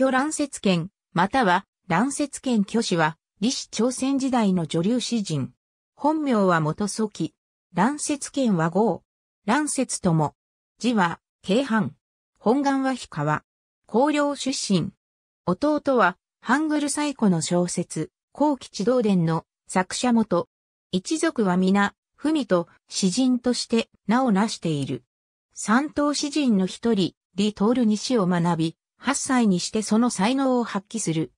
巨乱説剣、または乱説剣巨子は、李氏朝鮮時代の女流詩人。本名は元祖紀。乱説剣は豪。乱説とも。字は、京藩。本願は氷川。広陵出身。弟は、ハングル最古の小説、後期地道伝の作者元。一族は皆、文と詩人として名を成している。三等詩人の一人、李徹西を学び、8歳にしてその才能を発揮する。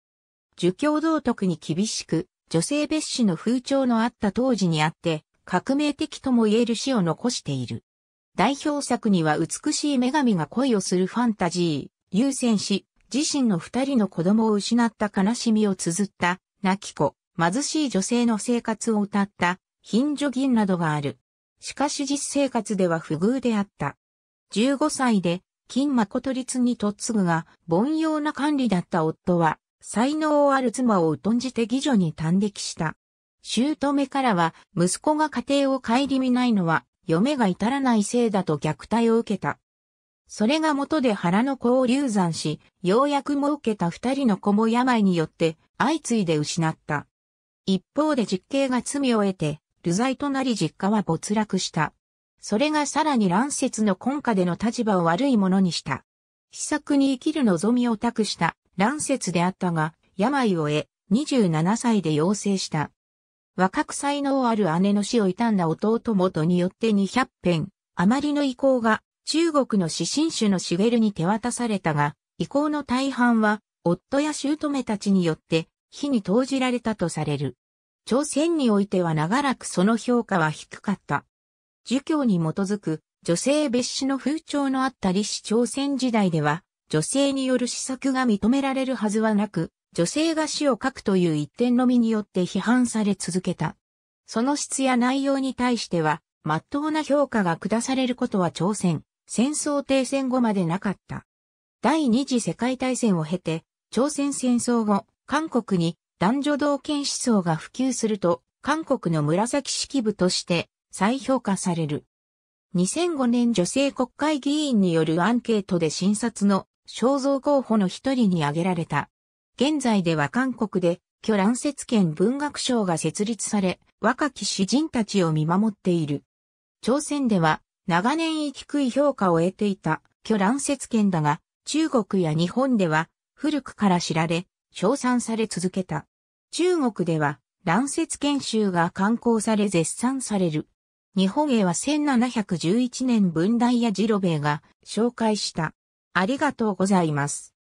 儒教道徳に厳しく、女性蔑視の風潮のあった当時にあって、革命的とも言える詩を残している。代表作には美しい女神が恋をするファンタジー、優先し、自身の二人の子供を失った悲しみを綴った、泣き子、貧しい女性の生活を歌った、貧女銀などがある。しかし実生活では不遇であった。15歳で金誠律に嫁ぐが、凡庸な管理だった夫は、才能ある妻を疎んじて義女に短歴した。姑からは、息子が家庭を顧みないのは、嫁が至らないせいだと虐待を受けた。それが元で腹の子を流産し、ようやく儲けた二人の子も病によって相次いで失った。一方で実刑が罪を得て、流罪となり実家は没落した。それがさらに乱説の根下での立場を悪いものにした。秘策に生きる望みを託した乱説であったが、病を得、27歳で養成した。若く才能ある姉の死を悼んだ弟元によって200編、あまりの意向が中国の死神主のシゲルに手渡されたが、意向の大半は夫や姑たちによって火に投じられたとされる。朝鮮においては長らくその評価は低かった。儒教に基づく女性別紙の風潮のあった李氏朝鮮時代では、女性による施策が認められるはずはなく、女性が詩を書くという一点のみによって批判され続けた。その質や内容に対しては、真っ当な評価が下されることは朝鮮、戦争停戦後までなかった。第二次世界大戦を経て、朝鮮戦争後、韓国に男女同権思想が普及すると、韓国の紫式部として再評価される。2005年女性国会議員によるアンケートで診察の肖像候補の一人に挙げられた。現在では韓国で、巨乱説権文学賞が設立され、若き詩人たちを見守っている。朝鮮では、長年き食い評価を得ていた巨乱説権だが、中国や日本では、古くから知られ、称賛され続けた。中国では、乱説研修が刊行され絶賛される。日本へは1711年文大や次郎兵衛が紹介した。ありがとうございます。